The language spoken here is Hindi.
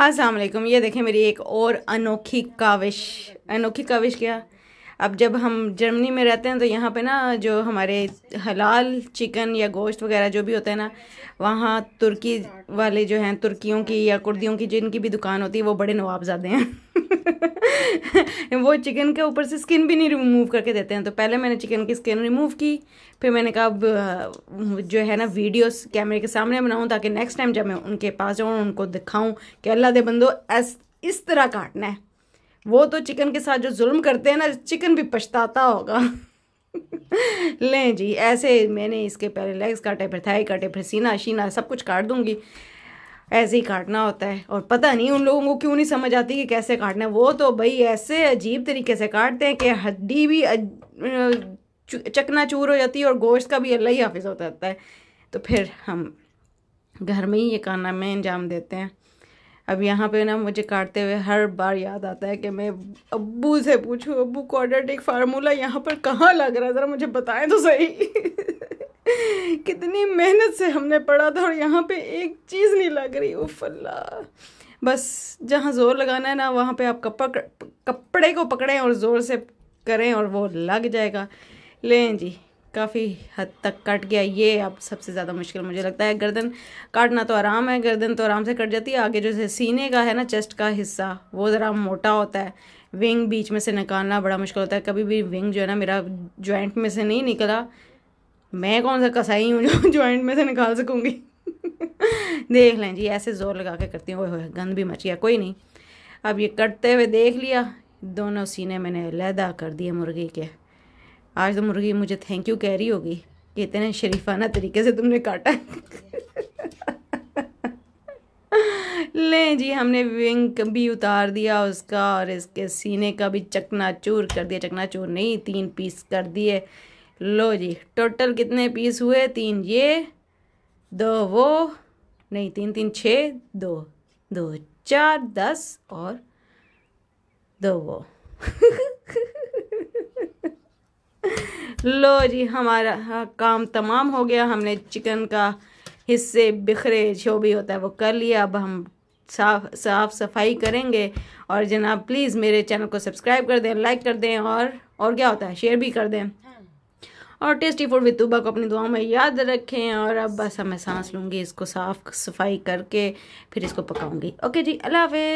अस्सलाम वालेकुम ये देखें मेरी एक और अनोखी काविश अनोखी काविश क्या अब जब हम जर्मनी में रहते हैं तो यहाँ पे ना जो हमारे हलाल चिकन या गोश्त वगैरह जो भी होता है ना वहाँ तुर्की वाले जो हैं तुर्कियों की या कुर्दियों की जिनकी भी दुकान होती है वो बड़े नवाबजादे हैं वो चिकन के ऊपर से स्किन भी नहीं रिमूव करके देते हैं तो पहले मैंने चिकन की स्किन रिमूव की फिर मैंने कहा अब जो है ना वीडियोस कैमरे के सामने बनाऊँ ताकि नेक्स्ट टाइम जब मैं उनके पास जाऊँ उनको दिखाऊँ कि अल्लाह दे बंदो इस तरह काटना है वो तो चिकन के साथ जो जुल्म करते हैं ना चिकन भी पछताता होगा लें जी ऐसे मैंने इसके पहले लेग्स काटे फिर थाई काटे फिर सीना शीना सब कुछ काट दूंगी ऐसे ही काटना होता है और पता नहीं उन लोगों को क्यों नहीं समझ आती कि कैसे काटना है वो तो भाई ऐसे अजीब तरीके से काटते हैं कि हड्डी भी चकना चूर हो जाती है और गोश्त का भी अल्लाह ही हाफिज़ होता है तो फिर हम घर में ही ये काना में अंजाम देते हैं अब यहाँ पे ना मुझे काटते हुए हर बार याद आता है कि मैं अब्बू से पूछूँ अब्बू क्वाड्रेटिक फार्मूला यहाँ पर कहाँ लग रहा है ज़रा मुझे बताएं तो सही कितनी मेहनत से हमने पढ़ा था और यहाँ पे एक चीज़ नहीं लग रही वो फल्ला बस जहाँ ज़ोर लगाना है ना वहाँ पे आप कपड़ कपड़े को पकड़ें और ज़ोर से करें और वो लग जाएगा लें जी काफ़ी हद तक कट गया ये अब सबसे ज़्यादा मुश्किल मुझे लगता है गर्दन काटना तो आराम है गर्दन तो आराम से कट जाती है आगे जो है सीने का है ना चेस्ट का हिस्सा वो ज़रा मोटा होता है विंग बीच में से निकालना बड़ा मुश्किल होता है कभी भी विंग जो है ना मेरा जॉइंट में से नहीं निकला मैं कौन सा कसाई हूँ जो जॉइंट में से निकाल सकूँगी देख लें जी ऐसे ज़ोर लगा के करती हूँ ओह गंद भी मच गया कोई नहीं अब ये कटते हुए देख लिया दोनों सीने मैंने लैदा कर दिए मुर्गी के आज तो मुर्गी मुझे थैंक यू कह रही होगी कि इतने शरीफाना तरीके से तुमने काटा ले जी हमने विंग भी उतार दिया उसका और इसके सीने का भी चकना चूर कर दिया चकना चूर नहीं तीन पीस कर दिए लो जी टोटल कितने पीस हुए तीन ये दो वो नहीं तीन तीन छः दो दो चार दस और दो वो लो जी हमारा काम तमाम हो गया हमने चिकन का हिस्से बिखरे जो भी होता है वो कर लिया अब हम साफ साफ सफाई करेंगे और जनाब प्लीज़ मेरे चैनल को सब्सक्राइब कर दें लाइक कर दें और और क्या होता है शेयर भी कर दें और टेस्टी फूड विद को अपनी दुआओं में याद रखें और अब बस मैं सांस लूँगी इसको साफ सफाई करके फिर इसको पकाऊँगी ओके जी अल्लाह हाफि